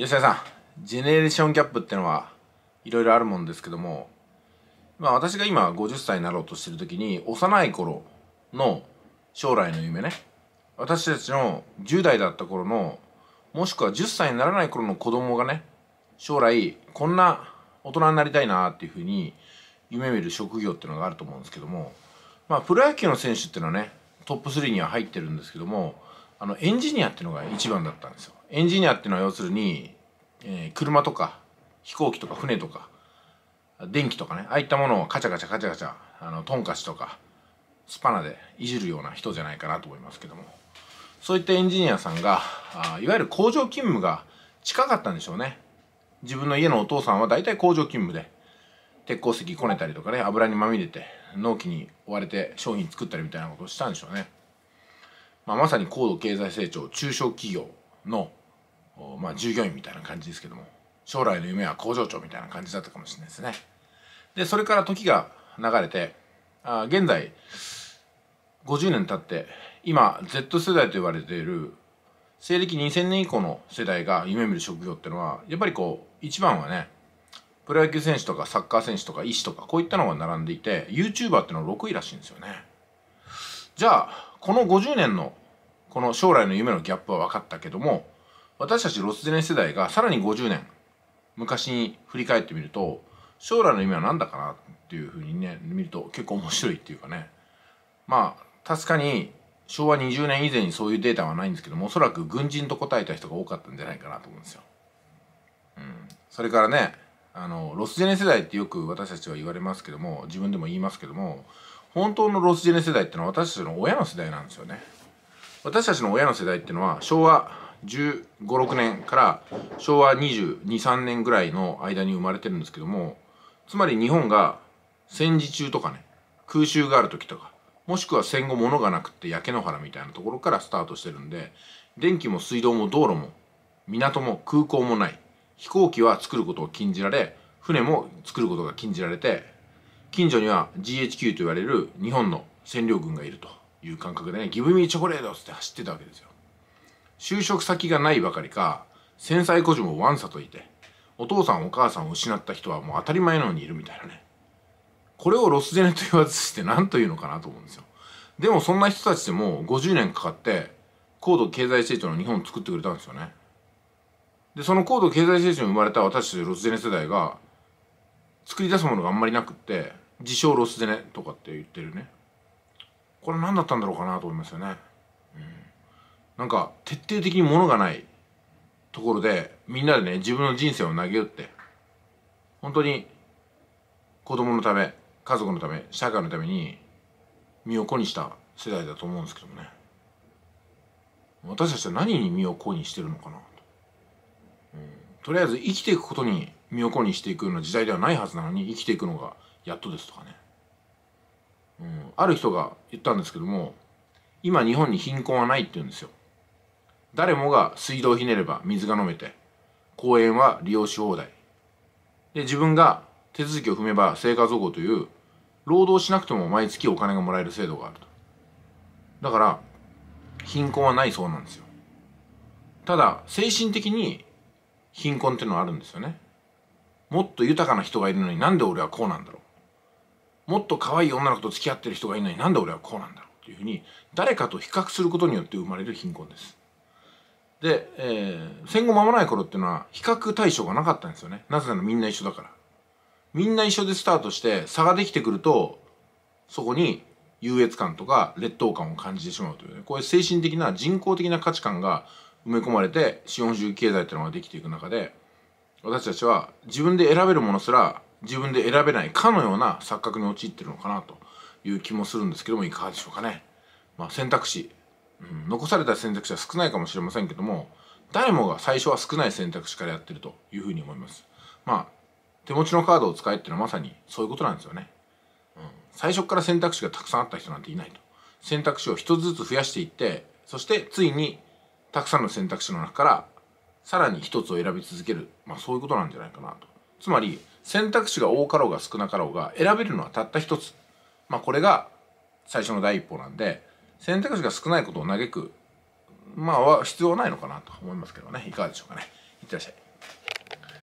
吉田さんジェネレーションギャップってのはいろいろあるもんですけどもまあ私が今50歳になろうとしてる時に幼い頃の将来の夢ね私たちの10代だった頃のもしくは10歳にならない頃の子供がね将来こんな大人になりたいなっていうふうに夢見る職業っていうのがあると思うんですけどもまあプロ野球の選手っていうのはねトップ3には入ってるんですけどもあのエンジニアっていうのが一番だったんですよエンジニアっていうのは要するに、えー、車とか飛行機とか船とか電気とかねああいったものをカチャカチャカチャカチャあのトンカチとかスパナでいじるような人じゃないかなと思いますけどもそういったエンジニアさんがあいわゆる工場勤務が近かったんでしょうね自分の家のお父さんは大体工場勤務で鉄鉱石こねたりとかね油にまみれて納期に追われて商品作ったりみたいなことをしたんでしょうねまあ、まさに高度経済成長中小企業の、まあ、従業員みたいな感じですけども将来の夢は工場長みたいな感じだったかもしれないですね。でそれから時が流れてあ現在50年経って今 Z 世代と言われている西暦2000年以降の世代が夢見る職業ってのはやっぱりこう一番はねプロ野球選手とかサッカー選手とか医師とかこういったのが並んでいて YouTuber ってのは6位らしいんですよね。じゃあこの50年のこの将来の夢のギャップは分かったけども私たちロスジェネ世代がさらに50年昔に振り返ってみると将来の夢は何だかなっていうふうにね見ると結構面白いっていうかねまあ確かに昭和20年以前にそういうデータはないんですけどもおそらく軍人と答えた人が多かったんじゃないかなと思うんですよ。うん、それからねあのロスジェネ世代ってよく私たちは言われますけども自分でも言いますけども本当のロスジェネ世代ってのは私たちの親の世代なんですよね私たちの親の世代っていうのは昭和1 5 6年から昭和2 2 3年ぐらいの間に生まれてるんですけどもつまり日本が戦時中とかね空襲がある時とかもしくは戦後物がなくって焼け野原みたいなところからスタートしてるんで電気も水道も道路も港も空港もない飛行機は作ることを禁じられ船も作ることが禁じられて近所には GHQ と言われる日本の占領軍がいるという感覚でね、ギブミーチョコレートって走ってたわけですよ。就職先がないばかりか、繊細孤児もワンサといて、お父さんお母さんを失った人はもう当たり前のようにいるみたいなね。これをロスジェネと言わずして何というのかなと思うんですよ。でもそんな人たちでも50年かかって高度経済成長の日本を作ってくれたんですよね。で、その高度経済成長に生まれた私たちロスジェネ世代が作り出すものがあんまりなくって自称ロスでねとかって言ってるねこれ何だったんだろうかなと思いますよね、うん、なんか徹底的にものがないところでみんなでね自分の人生を投げ打って本当に子供のため家族のため社会のために身を粉にした世代だと思うんですけどもね私たちは何に身を粉にしてるのかなと、うん、とりあえず生きていくことに身を粉にしていくような時代ではないはずなのに生きていくのがやっとですとかね、うん、ある人が言ったんですけども今日本に貧困はないって言うんですよ誰もが水道をひねれば水が飲めて公園は利用し放題で自分が手続きを踏めば生活保護という労働しなくても毎月お金がもらえる制度があるとだから貧困はないそうなんですよただ精神的に貧困っていうのはあるんですよねもっと豊かな人がいるのになんで俺はこうなんだろうもっと可愛い女の子と付き合ってる人がいるのになんで俺はこうなんだろうというふうに誰かと比較することによって生まれる貧困です。で、えー、戦後間もない頃っていうのは比較対象がなかったんですよね。なぜならみんな一緒だから。みんな一緒でスタートして差ができてくるとそこに優越感とか劣等感を感じてしまうというねこういう精神的な人工的な価値観が埋め込まれて資本主義経済っていうのができていく中で私たちは自分で選べるものすら自分で選べないかのような錯覚に陥ってるのかなという気もするんですけどもいかがでしょうかね。まあ、選択肢、うん、残された選択肢は少ないかもしれませんけども誰もが最初は少ない選択肢からやってるというふうに思います。まあ手持ちのカードを使えっていうのはまさにそういうことなんですよね。うん、最初から選択肢がたくさんあった人なんていないと。選択肢を一つずつ増やしていってそしてついにたくさんの選択肢の中からさらに一つを選び続ける、まあ、そういうことなんじゃないかなとつまり選択肢が多かろうが少なかろうが選べるのはたった一つ、まあ、これが最初の第一歩なんで選択肢が少ないことを嘆くまあは必要ないのかなと思いますけどねいかがでしょうかねいってらっしゃい